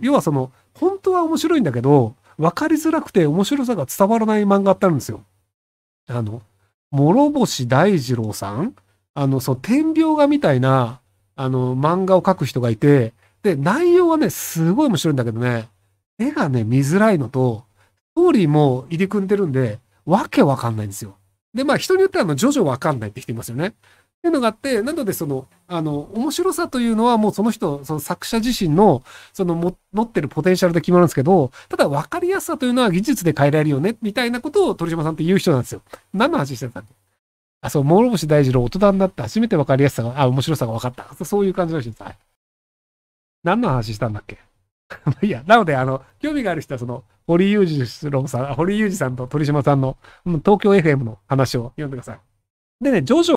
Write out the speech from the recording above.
要はその、本当は面白いんだけど、分かりづらくて面白さが伝わらない漫画ってあるんですよ。あの、諸星大二郎さんあの、そう、天描画みたいな、あの、漫画を描く人がいて、で、内容はね、すごい面白いんだけどね、絵がね、見づらいのと、ストーリーも入り組んでるんで、わけわかんないんですよ。で、まあ人によってはあの、ジわかんないって人いますよね。っていうのがあって、なのでその、あの、面白さというのはもうその人、その作者自身の、その持ってるポテンシャルで決まるんですけど、ただ分かりやすさというのは技術で変えられるよね、みたいなことを鳥島さんって言う人なんですよ。何の話してたんだあ、そう、諸星大二郎、大人になって初めて分かりやすさが、あ、面白さが分かった。そういう感じの人です。はい。何の話したんだっけ いや、なので、あの、興味がある人は、その、堀裕二郎さん、堀裕二さんと鳥島さんの、東京 FM の話を読んでください。でね、ジョジョ